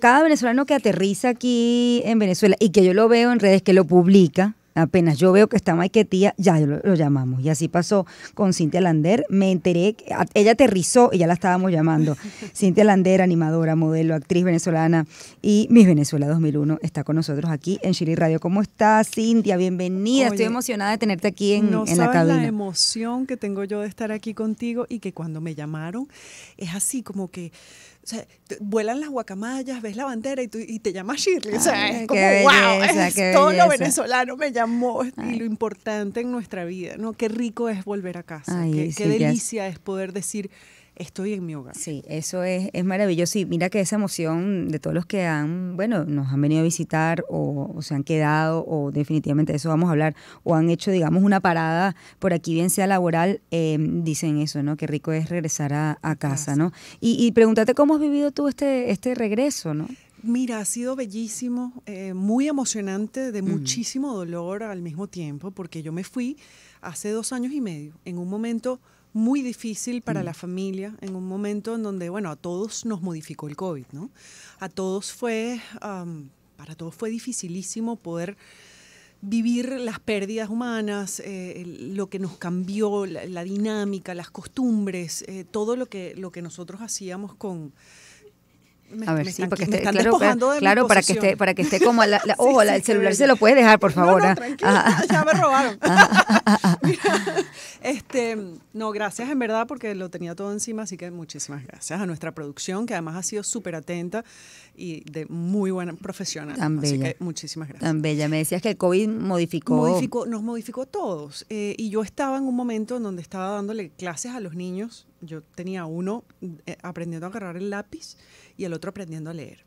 cada venezolano que aterriza aquí en Venezuela y que yo lo veo en redes, que lo publica, apenas yo veo que está tía ya lo, llamamos. Y así pasó con Cintia Lander. Me enteré, ella aterrizó y ya la estábamos llamando. Cintia Lander, animadora, modelo, actriz venezolana y Miss Venezuela 2001, está con nosotros aquí en Chile Radio. ¿Cómo estás, Cintia? Bienvenida. Estoy emocionada de tenerte aquí en, en la sabes cabina. la emoción que tengo yo de estar aquí contigo y que cuando me llamaron es así como que o sea, vuelan las guacamayas, ves la bandera y, tú, te llama Shirley. o sea, es como, wow, es, todo lo venezolano me llamó y lo importante en nuestra vida, ¿no? Qué rico es volver a casa, qué, delicia es poder decir estoy en mi hogar. Sí, eso es, maravilloso. Y mira que esa emoción de todos los que han, bueno, nos han venido a visitar o, se han quedado o definitivamente de eso vamos a hablar o han hecho, digamos, una parada por aquí, bien sea laboral, em, dicen eso, ¿no? Qué rico es regresar a, casa, ¿no? Y, pregúntate cómo has vivido tú este, este regreso, ¿no? Mira, ha sido bellísimo, eh, muy emocionante, de mm. muchísimo dolor al mismo tiempo, porque yo me fui hace dos años y medio, en un momento muy difícil para la mm. familia en un momento en donde, bueno, a todos nos modificó el COVID, ¿no? A todos fue, para todos fue dificilísimo poder vivir las pérdidas humanas, eh, lo que nos cambió, la, dinámica, las costumbres, eh, todo lo que, lo que nosotros hacíamos con a ver, sí, porque esté, claro, despojando para, de claro para que esté, para que esté como la, ojo, el celular se lo puedes dejar, por favor. No, no, ¿ah? Ah, ah, ya me robaron. este, no, gracias en verdad porque lo tenía todo encima, así que muchísimas gracias a nuestra producción que además ha sido súper atenta y de muy buena profesional. Tan así Que muchísimas gracias. Tan bella. Me decías que el COVID modificó. modificó nos modificó a todos. Eh, y yo estaba en un momento en donde estaba dándole clases a los niños yo tenía uno eh, aprendiendo a agarrar el lápiz y el otro aprendiendo a leer.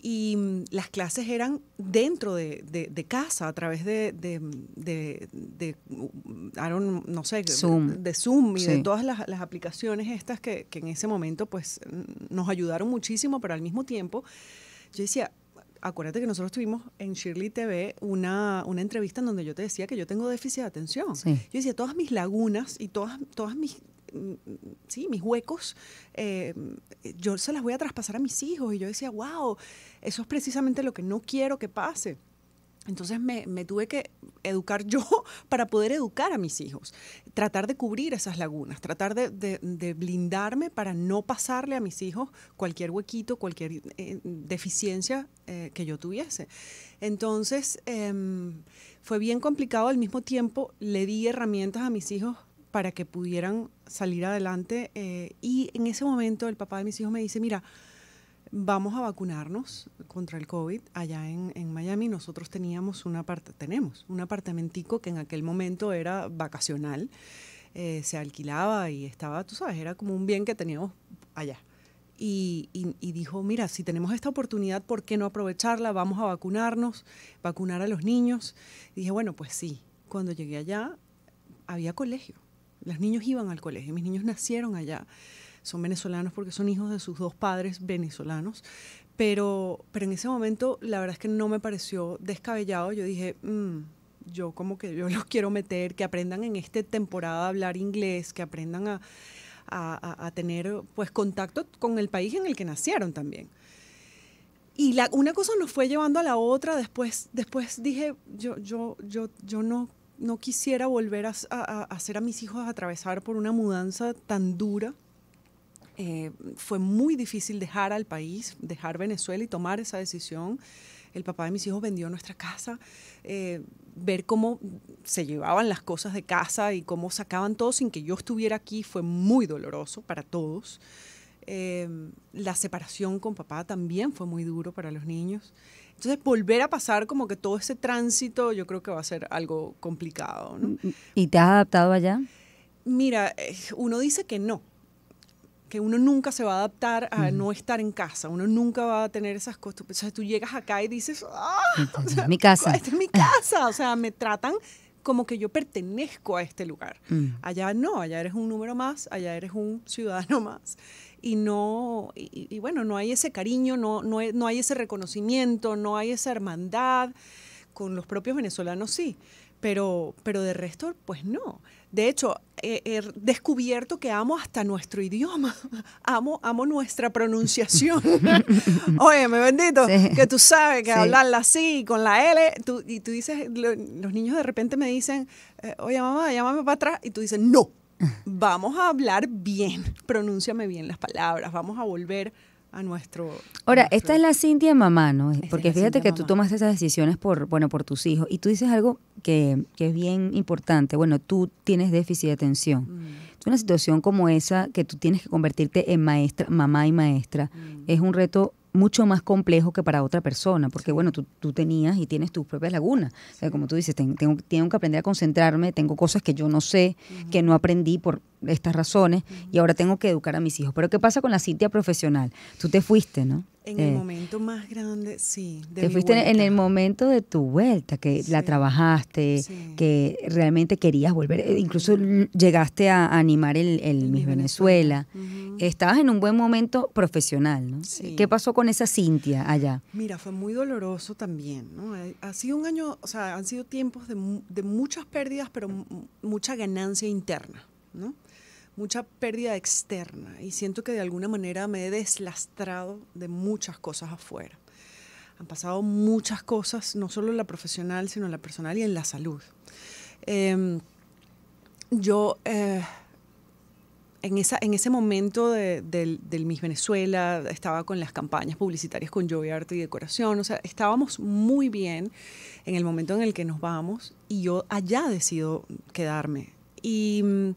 Y mm, las clases eran dentro de, de, casa, a través de, de, de no sé, de Zoom y de todas las, las aplicaciones estas que, que en ese momento pues nos ayudaron muchísimo, pero al mismo tiempo yo decía, acuérdate que nosotros tuvimos en Shirley TV una, una, entrevista en donde yo te decía que yo tengo déficit de atención. Yo decía, todas mis lagunas y todas, todas mis sí, mis huecos, eh, yo se las voy a traspasar a mis hijos. Y yo decía, wow, eso es precisamente lo que no quiero que pase. Entonces me, tuve que educar yo para poder educar a mis hijos, tratar de cubrir esas lagunas, tratar de, blindarme para no pasarle a mis hijos cualquier huequito, cualquier eh, deficiencia eh, que yo tuviese. Entonces em, fue bien complicado, al mismo tiempo le di herramientas a mis hijos para que pudieran salir adelante. Eh, y en ese momento el papá de mis hijos me dice, mira, vamos a vacunarnos contra el COVID allá en, Miami. Nosotros teníamos una parte, tenemos un apartamentico que en aquel momento era vacacional, eh, se alquilaba y estaba, tú sabes, era como un bien que teníamos allá. Y, dijo, mira, si tenemos esta oportunidad, ¿por qué no aprovecharla? Vamos a vacunarnos, vacunar a los niños. dije, bueno, pues sí. Cuando llegué allá, había colegio los niños iban al colegio, mis niños nacieron allá. Son venezolanos porque son hijos de sus dos padres venezolanos. Pero, pero en ese momento la verdad es que no me pareció descabellado. Yo dije, mm, yo como que yo los quiero meter, que aprendan en esta temporada a hablar inglés, que aprendan a, tener pues contacto con el país en el que nacieron también. Y la, una cosa nos fue llevando a la otra, después, después dije, yo, yo, yo, yo no no quisiera volver a, hacer a mis hijos atravesar por una mudanza tan dura. Eh, fue muy difícil dejar al país, dejar Venezuela y tomar esa decisión. El papá de mis hijos vendió nuestra casa, eh, ver cómo se llevaban las cosas de casa y cómo sacaban todo sin que yo estuviera aquí fue muy doloroso para todos. Eh, la separación con papá también fue muy duro para los niños. Entonces, volver a pasar como que todo ese tránsito, yo creo que va a ser algo complicado. ¿no? Mm, mm. ¿Y te has adaptado allá? Mira, eh, uno dice que no, que uno nunca se va a adaptar a no estar en casa, uno nunca va a tener esas costumbres. O sea, tú llegas acá y dices, ¡ah! es mi casa. es mi casa, o sea, me tratan como que yo pertenezco a este lugar. Mm. Allá no, allá eres un número más, allá eres un ciudadano más. Y no, y, bueno, no hay ese cariño, no, no, e, no hay ese reconocimiento, no hay esa hermandad. Con los propios venezolanos sí, pero, pero de resto, pues no. De hecho, he, descubierto que amo hasta nuestro idioma, amo, amo nuestra pronunciación. Oye, me bendito, que tú sabes que hablarla así, con la L, y tú dices, los niños de repente me dicen, eh, oye mamá, llámame para atrás, y tú dices, no, vamos a hablar bien, pronúnciame bien las palabras, vamos a volver a nuestro... Ahora, esta es la Cintia mamá, ¿no? Porque fíjate que tú tomas esas decisiones por, bueno, por tus hijos y tú dices algo que, es bien importante. Bueno, tú tienes déficit de atención. Mm. Una situación como esa, que tú tienes que convertirte en maestra, mamá y maestra, mm. es un reto mucho más complejo que para otra persona, porque bueno, tú, tenías y tienes tus propias lagunas. como tú dices, tengo, tengo, que aprender a concentrarme, tengo cosas que yo no sé, que no aprendí por estas razones, y ahora tengo que educar a mis hijos. Pero ¿qué pasa con la Cintia profesional? Tú te fuiste, ¿no? En el eh, momento más grande, sí. De te fuiste en el momento de tu vuelta, que la trabajaste, que realmente querías volver. Eh, incluso llegaste a animar el, el, Miss Venezuela. Estabas en un buen momento profesional, ¿no? Sí. ¿Qué pasó con esa Cintia allá? Mira, fue muy doloroso también, ¿no? Ha sido un año, o sea, han sido tiempos de muchas pérdidas, pero mucha ganancia interna, ¿no? mucha pérdida externa y siento que de alguna manera me he deslastrado de muchas cosas afuera. Han pasado muchas cosas, no solo en la profesional, sino en la personal y en la salud. Em, yo eh, en, esa, en ese momento del, Miss Venezuela estaba con las campañas publicitarias con Joy Arte y Decoración, o sea, estábamos muy bien en el momento en el que nos vamos y yo allá decido quedarme y mm,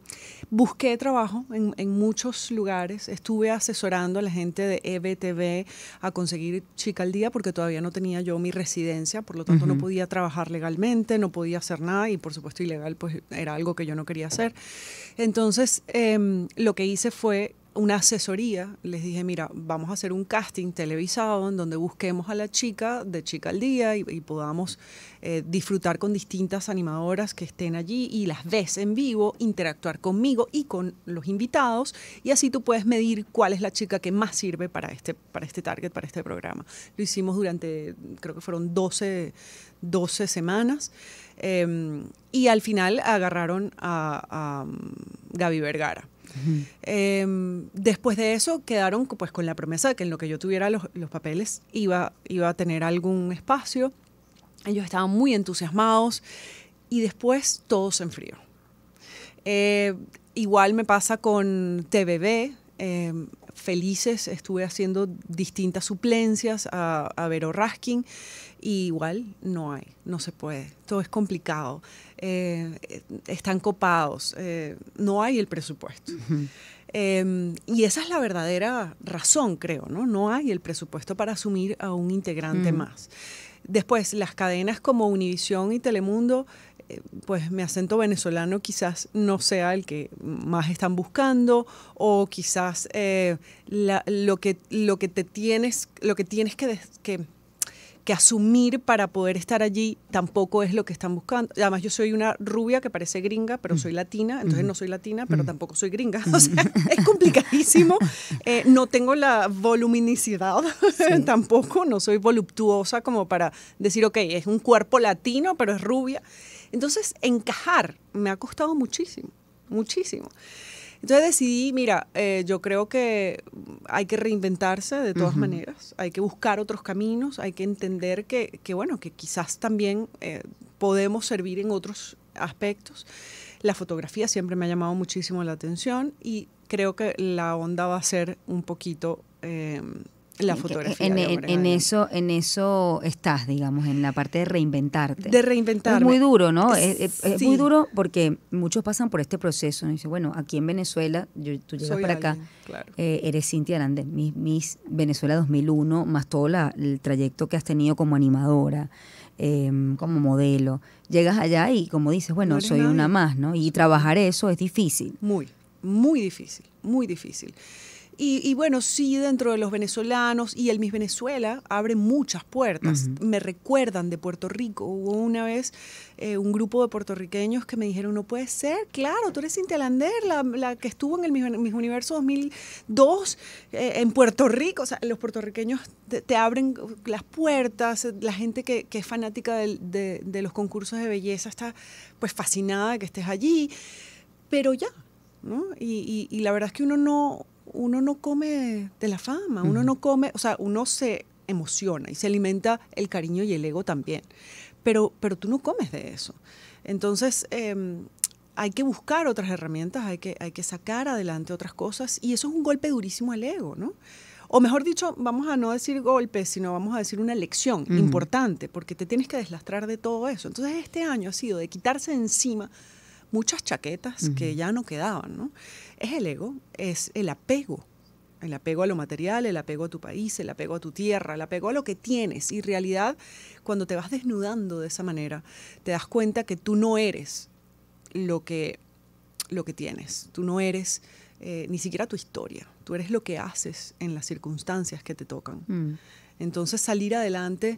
busqué trabajo en, muchos lugares. Estuve asesorando a la gente de EBTV a conseguir chica al día porque todavía no tenía yo mi residencia, por lo tanto no podía trabajar legalmente, no podía hacer nada y por supuesto ilegal pues era algo que yo no quería hacer. Entonces em, lo que hice fue una asesoría, les dije, mira, vamos a hacer un casting televisado en donde busquemos a la chica de Chica al Día y, podamos eh, disfrutar con distintas animadoras que estén allí y las ves en vivo, interactuar conmigo y con los invitados y así tú puedes medir cuál es la chica que más sirve para este, para este target, para este programa. Lo hicimos durante, creo que fueron 12, semanas. Em, y al final agarraron a, a mm, Gaby Vergara Em, después de eso quedaron pues con la promesa de que en lo que yo tuviera los, papeles iba, iba a tener algún espacio. Ellos estaban muy entusiasmados y después todo se enfrió. Eh, igual me pasa con TVB, Em, felices, estuve haciendo distintas suplencias a, Vero Raskin y igual no hay, no se puede, todo es complicado, eh, están copados, eh, no hay el presupuesto. Em, y esa es la verdadera razón, creo, ¿no? No hay el presupuesto para asumir a un integrante mm. más. Después, las cadenas como Univisión y Telemundo pues mi acento venezolano quizás no sea el que más están buscando o quizás eh, lo, que, lo que te tienes, lo que tienes que, que, asumir para poder estar allí tampoco es lo que están buscando. Además yo soy una rubia que parece gringa, pero mm. soy latina, entonces mm. no soy latina, pero mm. tampoco soy gringa. O sea, es complicadísimo. Eh, no tengo la voluminicidad tampoco, no soy voluptuosa como para decir, ok, es un cuerpo latino, pero es rubia. Entonces, encajar me ha costado muchísimo, muchísimo. Entonces decidí, mira, eh, yo creo que hay que reinventarse de todas maneras, hay que buscar otros caminos, hay que entender que, bueno, que quizás también eh, podemos servir en otros aspectos. La fotografía siempre me ha llamado muchísimo la atención y creo que la onda va a ser un poquito... Em, la En, eso, en eso estás, digamos, en la parte de reinventarte. De reinventarte. Es muy duro, ¿no? Es, muy duro porque muchos pasan por este proceso. ¿no? Dice, bueno, aquí en Venezuela, tú llegas para acá, eh, eres Cintia Arandés, Miss, Venezuela 2001, más todo el trayecto que has tenido como animadora. Em, como modelo, llegas allá y como dices, bueno, soy una más, ¿no? Y trabajar eso es difícil. Muy, muy difícil, muy difícil. Y, bueno, sí, dentro de los venezolanos y el Miss Venezuela abre muchas puertas. Me recuerdan de Puerto Rico. Hubo una vez eh, un grupo de puertorriqueños que me dijeron, no puede ser, claro, tú eres Cintia la, que estuvo en el Miss, Universo 2002 eh, en Puerto Rico. O sea, los puertorriqueños te, abren las puertas, la gente que, es fanática de, los concursos de belleza está pues fascinada de que estés allí, pero ya, ¿no? Y, y, la verdad es que uno no, uno no come de la fama, uno no come, o sea, uno se emociona y se alimenta el cariño y el ego también, pero, pero tú no comes de eso. Entonces, em, hay que buscar otras herramientas, hay que, hay que sacar adelante otras cosas y eso es un golpe durísimo al ego, ¿no? O mejor dicho, vamos a no decir golpes, sino vamos a decir una lección importante, porque te tienes que deslastrar de todo eso. Entonces, este año ha sido de quitarse encima muchas chaquetas que ya no quedaban, ¿no? es el ego, es el apego. El apego a lo material, el apego a tu país, el apego a tu tierra, el apego a lo que tienes. Y en realidad, cuando te vas desnudando de esa manera, te das cuenta que tú no eres lo que, lo que tienes. Tú no eres eh, ni siquiera tu historia. Tú eres lo que haces en las circunstancias que te tocan. Mm. Entonces, salir adelante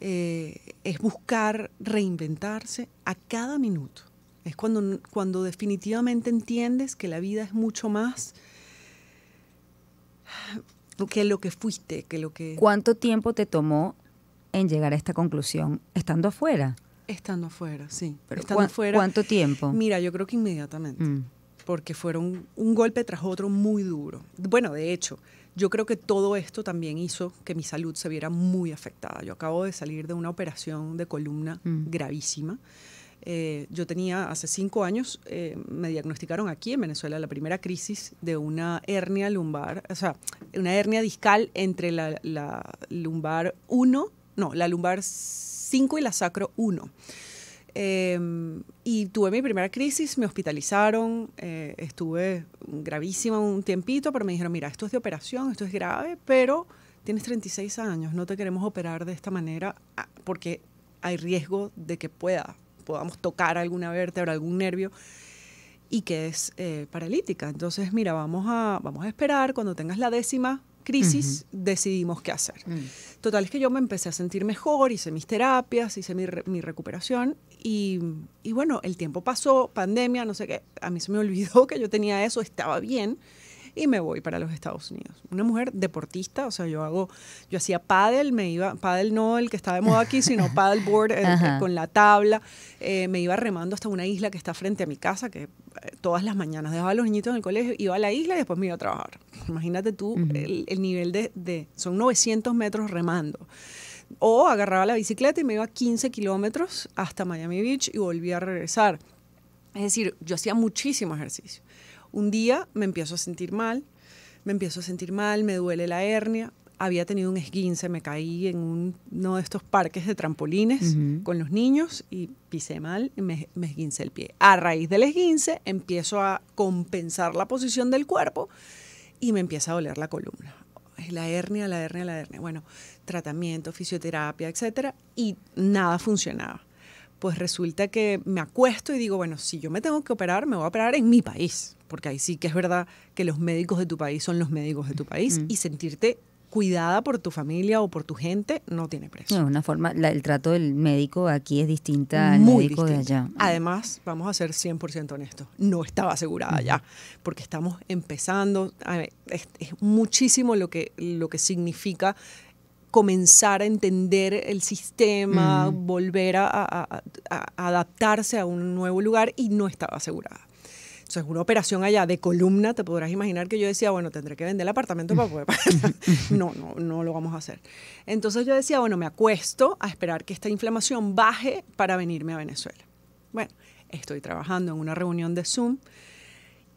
eh, es buscar reinventarse a cada minuto. Es cuando, cuando definitivamente entiendes que la vida es mucho más que lo que fuiste, que lo que... ¿Cuánto tiempo te tomó en llegar a esta conclusión estando afuera? Estando afuera, sí. Pero estando afuera, ¿Cuánto tiempo? Mira, yo creo que inmediatamente. Mm. Porque fueron un golpe tras otro muy duro. Bueno, de hecho, yo creo que todo esto también hizo que mi salud se viera muy afectada. Yo acabo de salir de una operación de columna mm. gravísima eh, yo tenía hace cinco años, eh, me diagnosticaron aquí en Venezuela la primera crisis de una hernia lumbar, o sea, una hernia discal entre la, lumbar 1, no, la lumbar 5 y la sacro 1. Em, y tuve mi primera crisis, me hospitalizaron, eh, estuve gravísima un tiempito, pero me dijeron, mira, esto es de operación, esto es grave, pero tienes 36 años, no te queremos operar de esta manera ah, porque hay riesgo de que pueda podamos tocar alguna vértebra, algún nervio y que es eh, paralítica. Entonces, mira, vamos a, vamos a esperar, cuando tengas la décima crisis, decidimos qué hacer. Mm. Total, es que yo me empecé a sentir mejor, hice mis terapias, hice mi, recuperación y, y, bueno, el tiempo pasó, pandemia, no sé qué, a mí se me olvidó que yo tenía eso, estaba bien y me voy para los Estados Unidos. Una mujer deportista, o sea, yo hago, yo hacía paddle, me iba, paddle no el que está de moda aquí, sino paddleboard eh, eh, con la tabla, eh, me iba remando hasta una isla que está frente a mi casa, que todas las mañanas dejaba a los niñitos en el colegio, iba a la isla y después me iba a trabajar. Imagínate tú el, nivel de, de, son 900 metros remando. O agarraba la bicicleta y me iba 15 kilómetros hasta Miami Beach y volvía a regresar. Es decir, yo hacía muchísimo ejercicio. Un día me empiezo a sentir mal, me empiezo a sentir mal, me duele la hernia. Había tenido un esguince, me caí en uno de estos parques de trampolines con los niños y pisé mal y me, me esguince el pie. A raíz del esguince empiezo a compensar la posición del cuerpo y me empieza a doler la columna la hernia, la hernia, la hernia. Bueno, tratamiento, fisioterapia, etcétera, y nada funcionaba pues resulta que me acuesto y digo, bueno, si yo me tengo que operar, me voy a operar en mi país, porque ahí sí que es verdad que los médicos de tu país son los médicos de tu país y sentirte cuidada por tu familia o por tu gente no tiene precio. No, una forma, el trato del médico aquí es distinta al médico de allá. Además, vamos a ser 100% honestos, no estaba asegurada ya, porque estamos empezando, es, muchísimo lo que, lo que significa comenzar a entender el sistema, mm. volver a, adaptarse a un nuevo lugar y no estaba asegurada. Entonces, una operación allá de columna, te podrás imaginar que yo decía, bueno, tendré que vender el apartamento para poder pagar. No, no, no lo vamos a hacer. Entonces yo decía, bueno, me acuesto a esperar que esta inflamación baje para venirme a Venezuela. Bueno, estoy trabajando en una reunión de Zoom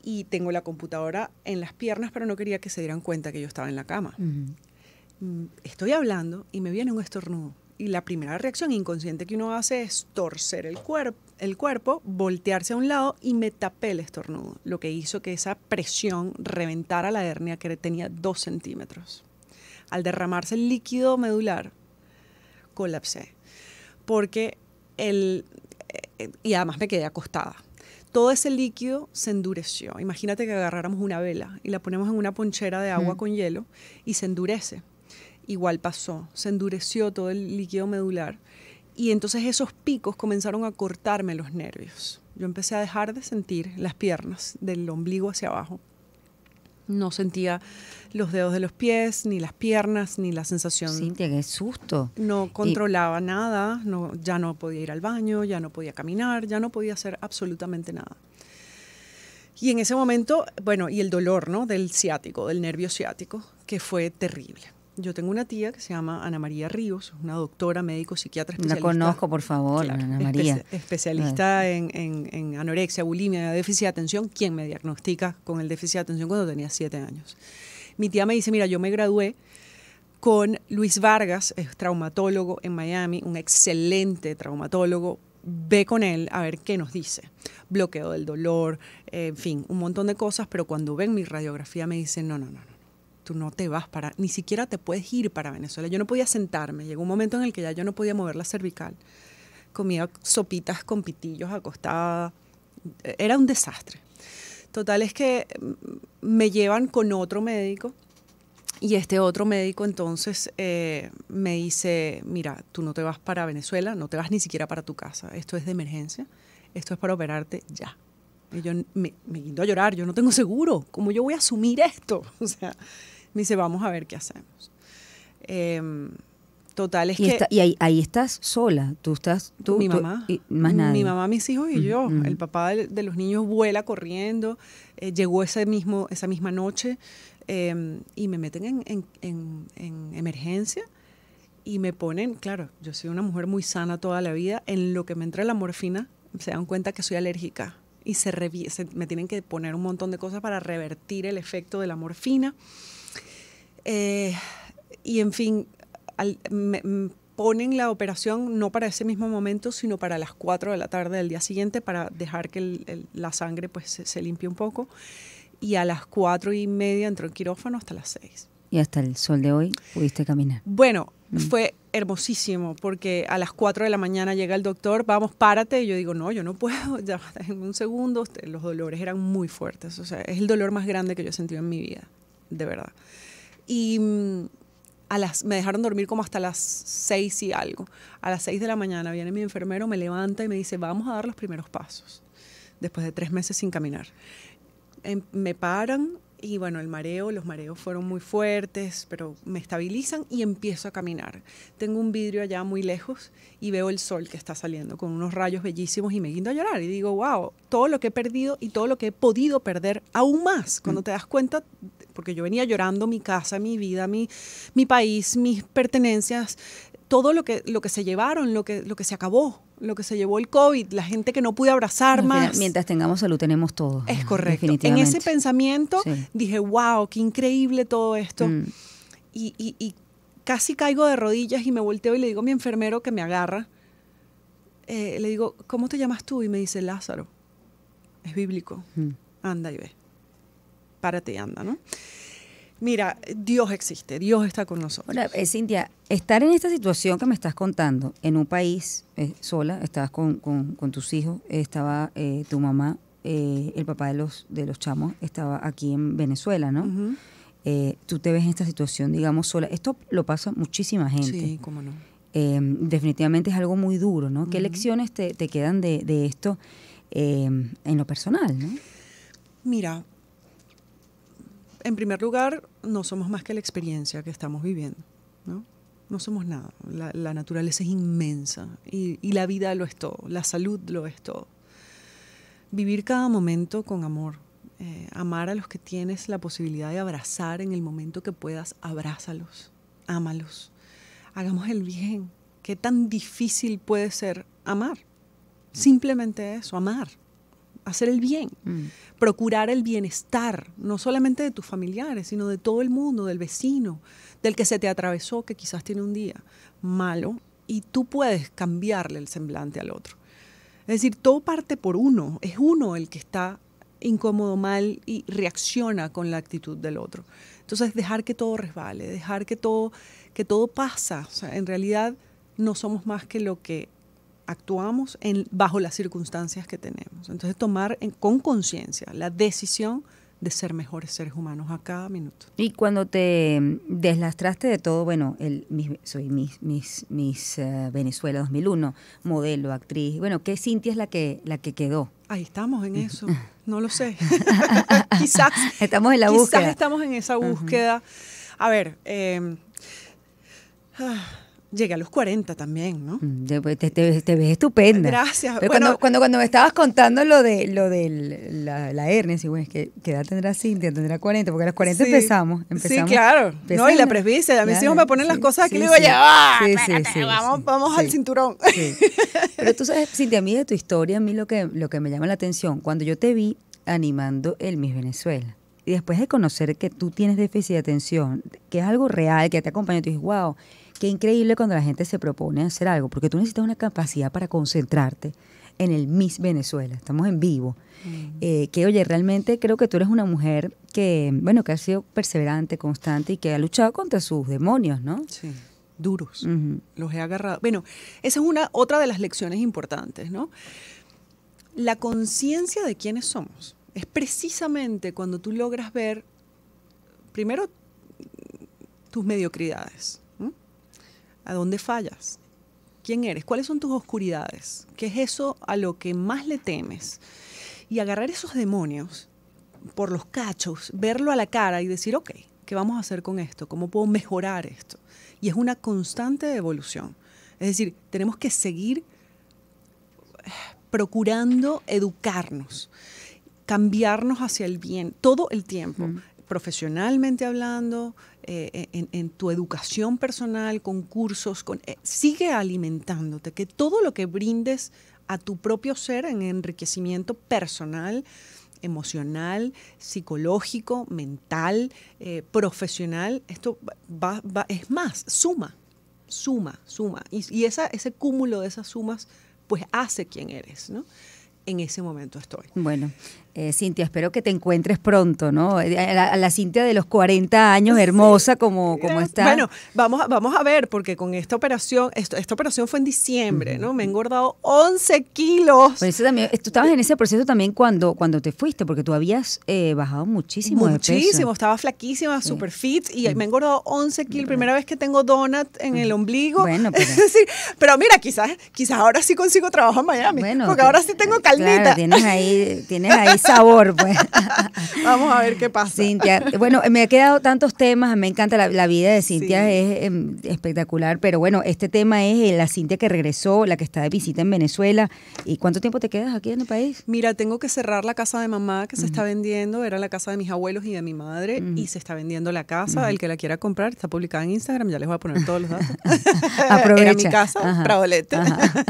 y tengo la computadora en las piernas, pero no quería que se dieran cuenta que yo estaba en la cama. Mm, estoy hablando y me viene un estornudo. Y la primera reacción inconsciente que uno hace es torcer el, el cuerpo, voltearse a un lado y me tapé el estornudo, lo que hizo que esa presión reventara la hernia que tenía dos centímetros. Al derramarse el líquido medular, colapsé. Porque el... Eh, eh, y además me quedé acostada todo ese líquido se endureció. Imagínate que agarráramos una vela y la ponemos en una ponchera de agua con hielo y se endurece igual pasó, se endureció todo el líquido medular y entonces esos picos comenzaron a cortarme los nervios. Yo empecé a dejar de sentir las piernas del ombligo hacia abajo. No sentía los dedos de los pies, ni las piernas, ni la sensación. Cintia, qué susto. No controlaba nada, ya no podía ir al baño, ya no podía caminar, ya no podía hacer absolutamente nada. Y en ese momento, bueno, y el dolor, ¿no? Del ciático, del nervio ciático, que fue terrible. Yo tengo una tía que se llama Ana María Ríos, una doctora, médico, psiquiatra especialista. La conozco, por favor, Ana María. especialista en, anorexia, bulimia, déficit de atención, quien me diagnostica con el déficit de atención cuando tenía siete años. Mi tía me dice, mira, yo me gradué con Luis Vargas, es traumatólogo en Miami, un excelente traumatólogo, ve con él a ver qué nos dice. Bloqueo del dolor, en fin, un montón de cosas, pero cuando ven mi radiografía me dicen, no, no, no, no tú no te vas para, ni siquiera te puedes ir para Venezuela. Yo no podía sentarme, llegó un momento en el que ya yo no podía mover la cervical. Comía sopitas con pitillos acostada, era un desastre. Total es que mm, me llevan con otro médico y este otro médico entonces eh, me dice, mira, tú no te vas para Venezuela, no te vas ni siquiera para tu casa, esto es de emergencia, esto es para operarte ya. Y yo me, me a llorar, yo no tengo seguro, ¿cómo yo voy a asumir esto? O sea, me dice, vamos a ver qué hacemos. Em, total, es y que... y ahí, estás sola, tú estás... Tú, mi mamá. y más Mi mamá, mis hijos y yo. El papá de, los niños vuela corriendo, eh, llegó ese mismo, esa misma noche em, y me meten en, en, en, emergencia y me ponen, claro, yo soy una mujer muy sana toda la vida, en lo que me entra la morfina se dan cuenta que soy alérgica y se, me tienen que poner un montón de cosas para revertir el efecto de la morfina. Eh, y en fin, mm, ponen la operación no para ese mismo momento, sino para las 4 de la tarde del día siguiente, para dejar que la sangre pues, se, limpie un poco. Y a las 4 y media entró en quirófano hasta las 6. ¿Y hasta el sol de hoy pudiste caminar? Bueno, mm. fue hermosísimo, porque a las 4 de la mañana llega el doctor, vamos, párate. Y yo digo, no, yo no puedo, ya en un segundo. Este, los dolores eran muy fuertes. O sea, es el dolor más grande que yo he sentido en mi vida, de verdad. Y mm, a las, me dejaron dormir como hasta las seis y algo. A las seis de la mañana viene mi enfermero, me levanta y me dice, vamos a dar los primeros pasos, después de tres meses sin caminar. Em, me paran y bueno, el mareo, los mareos fueron muy fuertes, pero me estabilizan y empiezo a caminar. Tengo un vidrio allá muy lejos y veo el sol que está saliendo con unos rayos bellísimos y me guindo a llorar y digo, wow, todo lo que he perdido y todo lo que he podido perder aún más. Cuando mm. te das cuenta porque yo venía llorando mi casa, mi vida, mi, mi país, mis pertenencias, todo lo que, lo que se llevaron, lo que, lo que se acabó, lo que se llevó el COVID, la gente que no pude abrazar más. Mientras tengamos salud, tenemos todo. Es correcto. En ese pensamiento dije, wow, qué increíble todo esto. Mm. Y, casi caigo de rodillas y me volteo y le digo a mi enfermero que me agarra, eh, le digo, ¿cómo te llamas tú? Y me dice, Lázaro. Es bíblico. Mm. Anda y ve párate anda, ¿no? Mira, Dios existe, Dios está con nosotros. Hola, eh, Cintia, estar en esta situación que me estás contando, en un país eh, sola, estabas con, tus hijos, eh, estaba tu mamá, el papá de los, de los chamos, estaba aquí en Venezuela, ¿no? tú te ves en esta situación, digamos, sola. Esto lo pasa muchísima gente. Sí, cómo no. Em, definitivamente es algo muy duro, ¿no? ¿Qué lecciones te, quedan de, de esto em, en lo personal, ¿no? Mira, en primer lugar, no somos más que la experiencia que estamos viviendo, ¿no? somos nada. La, naturaleza es inmensa y, la vida lo es todo, la salud lo es todo. Vivir cada momento con amor, eh, amar a los que tienes la posibilidad de abrazar en el momento que puedas, abrázalos, ámalos. Hagamos el bien. ¿Qué tan difícil puede ser amar? Simplemente eso, amar hacer el bien, mm. procurar el bienestar, no solamente de tus familiares, sino de todo el mundo, del vecino, del que se te atravesó, que quizás tiene un día malo, y tú puedes cambiarle el semblante al otro. Es decir, todo parte por uno, es uno el que está incómodo, mal y reacciona con la actitud del otro. Entonces, dejar que todo resbale, dejar que todo, que todo pasa. en realidad no somos más que lo que actuamos bajo las circunstancias que tenemos. Entonces tomar con conciencia la decisión de ser mejores seres humanos a cada minuto. Y cuando te mm, deslastraste de todo, bueno, el, soy mis, eh, Venezuela 2001, modelo, actriz, bueno, ¿qué Cintia es la que, la que quedó? Ahí estamos en eso, no lo sé. quizás estamos en la búsqueda. Quizás estamos en esa búsqueda. A ver, em, ah, llegué a los 40 también, ¿no? Mm, pues, te, ves estupenda. Gracias. cuando, cuando, me estabas contando lo de lo de la, hernia, y bueno, es que, ¿qué edad tendrá Cintia? Tendrá 40, porque a los 40 empezamos, Sí, claro. No, y la presbicia, a mí siempre me ponen las cosas aquí sí, ah, sí, sí. vamos, vamos al cinturón. Pero tú sabes, Cintia, a mí de tu historia, a mí lo que, lo que me llama la atención, cuando yo te vi animando el Miss Venezuela, y después de conocer que tú tienes déficit de atención, que es algo real, que te acompaña, tú dices, wow, Qué increíble cuando la gente se propone hacer algo, porque tú necesitas una capacidad para concentrarte en el Miss Venezuela, estamos en vivo. Mm. Eh, que oye, realmente creo que tú eres una mujer que, bueno, que ha sido perseverante, constante y que ha luchado contra sus demonios, ¿no? Sí, duros. Los he agarrado. Bueno, esa es una, otra de las lecciones importantes, ¿no? La conciencia de quiénes somos. Es precisamente cuando tú logras ver, primero, tus mediocridades, ¿A dónde fallas? ¿Quién eres? ¿Cuáles son tus oscuridades? ¿Qué es eso a lo que más le temes? Y agarrar esos demonios por los cachos, verlo a la cara y decir, ok, ¿qué vamos a hacer con esto? ¿Cómo puedo mejorar esto? Y es una constante evolución. Es decir, tenemos que seguir eh, procurando educarnos, cambiarnos hacia el bien todo el tiempo profesionalmente hablando, eh, en, tu educación personal, con cursos, con, eh, sigue alimentándote, que todo lo que brindes a tu propio ser en enriquecimiento personal, emocional, psicológico, mental, eh, profesional, esto es más, suma, suma, suma. Y, esa, ese cúmulo de esas sumas, pues hace quién eres, ¿no? en ese momento estoy. Bueno, eh, Cintia, espero que te encuentres pronto, ¿no? Eh, a la, Cintia de los 40 años, hermosa como, eh, como está. Bueno, vamos a, vamos a ver, porque con esta operación, esta operación fue en diciembre, ¿no? Me he engordado 11 kilos. Eh, tú estabas en ese proceso también cuando, cuando te fuiste, porque tú habías bajado muchísimo. Muchísimo, de peso. estaba flaquísima, super fit, y me he engordado 11 kilos. Primera vez que tengo donut en el ombligo. Bueno, pero... Es pero mira, quizás, quizás ahora sí consigo trabajo en Miami, bueno, porque ahora sí tengo calnita. Claro, tienes ahí, tienes ahí sabor, pues. Vamos a ver qué pasa. Cintia, bueno, me ha quedado tantos temas, me encanta la, vida de Cintia, es em, espectacular, pero bueno, este tema es eh, la Cintia que regresó, la que está de visita en Venezuela. ¿Y cuánto tiempo te quedas aquí en el país? Mira, tengo que cerrar la casa de mamá que se está vendiendo, era la casa de mis abuelos y de mi madre, y se está vendiendo la casa, el que la quiera comprar, está publicada en Instagram, ya les voy a poner todos los datos. Aprovecha. Era mi casa, ajá,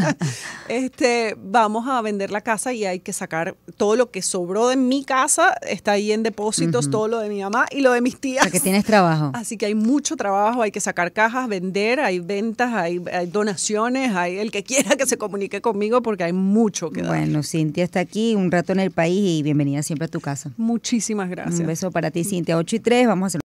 este, vamos a vender la casa y hay que sacar todo lo que son sobró de mi casa está ahí en depósitos, todo lo de mi mamá y lo de mis tías. que tienes trabajo. Así que hay mucho trabajo, hay que sacar cajas, vender, hay ventas, hay, donaciones, hay el que quiera que se comunique conmigo porque hay mucho que dar. Bueno, Cintia está aquí un rato en el país y bienvenida siempre a tu casa. Muchísimas gracias. Un beso para ti, Cintia. 8 y 3, vamos a hacer